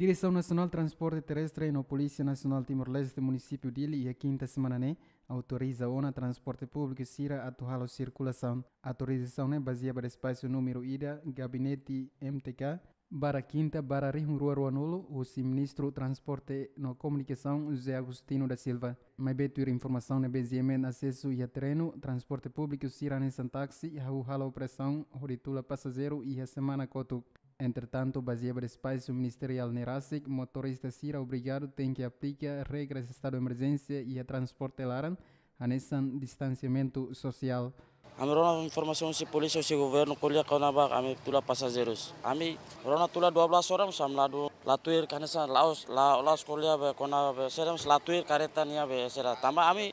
Direção Nacional de Transporte Terrestre e na Polícia Nacional Timor-Leste, município de a quinta semana, né? autoriza ONA Transporte Público Cira atual circulação. Autorização né, baseada no espaço número IDA, gabinete MTK, para quinta, para Rua Ruanulo, o ministro do Transporte e Comunicação, José Agostino da Silva. mais betur informação na BZM, acesso e a treino, transporte público, Cira Nessan Táxi, a operação, Horitula Passageiro e a Semana coto Entretanto, baseado no espaço ministerial Nerasic, motoristas será obrigado tem que aplicar regras de estado de emergência e a transporte laran a nesse distanciamento social. Amrona informação se polícia se governo kuliah kau nabak ami tula passageiros. Ami rona tula 12 horas orang sam ladu latuir kanesan laos laos kuliah be kona be seram latuir kareta nia be sera. Tambah ami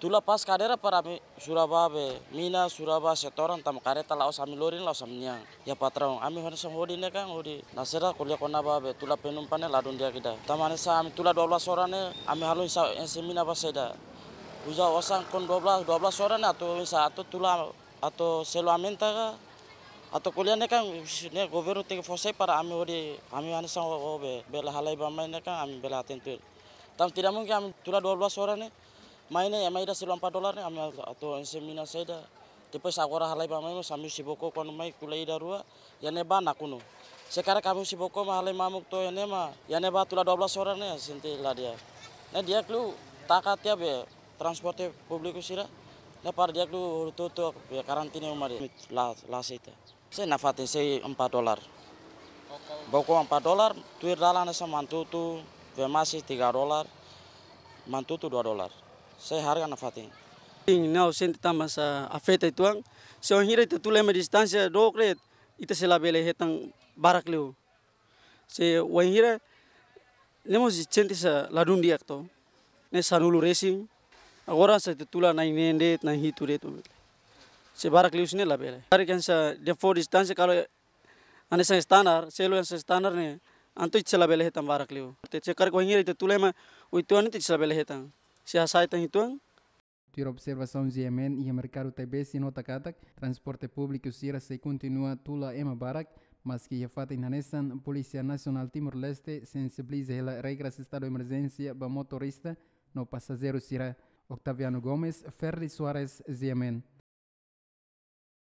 Tula pas kadera para mi Surababe, Mina Suraba setoran tam kareta laos ya ami lorin laos amnya. Ya patrong ami hon sam hodi ne kang hodi. Nasera kuliah kona babe tula penumpane ladun dia kita. Tamane sa ami tula 12 ne, ami halun sa mina baseda. Uza osang kon 12 12 orane atau satu tula atau selo amenta ka atau kuliah ne kang ne governu tege fosai para ami hodi ami hon sam hobe bela halai bamain ne kang ami bela tentu. Tam tidak mungkin ami tula orang ne maine ya maida silo empat dolar nih atau insemina saya, seda tipe sakura halai pa mai sami siboko kono mai kulai darua ya neba nakuno sekarang kamu siboko boko halai mamuk to ya ne ma ya neba ba dua belas orang nih ya, sinti lah dia Nih dia klu takat ya be transporte publiko sira ne nah, par dia klu tutup ya karantina umar lah lah Saya se nafatin se empat dolar boko empat dolar tuir dalan sama mantu tu be masih tiga dolar mantu tu dua dolar Saya harga nafati. Não sente tamas afeta ituang. Se on hira tu lema distância do cret. itu se labele hetang barak leu. Se on hira si sente sa ladun dia to. Ne sanulu racing. Agora se titula na nende na hiture tu. Se barak leu la labele. Hari kan sa de for kalau ane sa standar, se lu sa standar ne. antu itse labele hetang barak leu. Te checar ko hira tu lema uituan itse labele hetang. se aceita então. Tira observação de Yemen e mercado nota no Takatak, transporte público Sira se continua Tula Ema Barak, mas que fata a Polícia Nacional Timor-Leste sensibiliza ela regras estado de emergência para motorista no passageiro Sira. Octaviano Gomes, Ferri Soares, Yemen.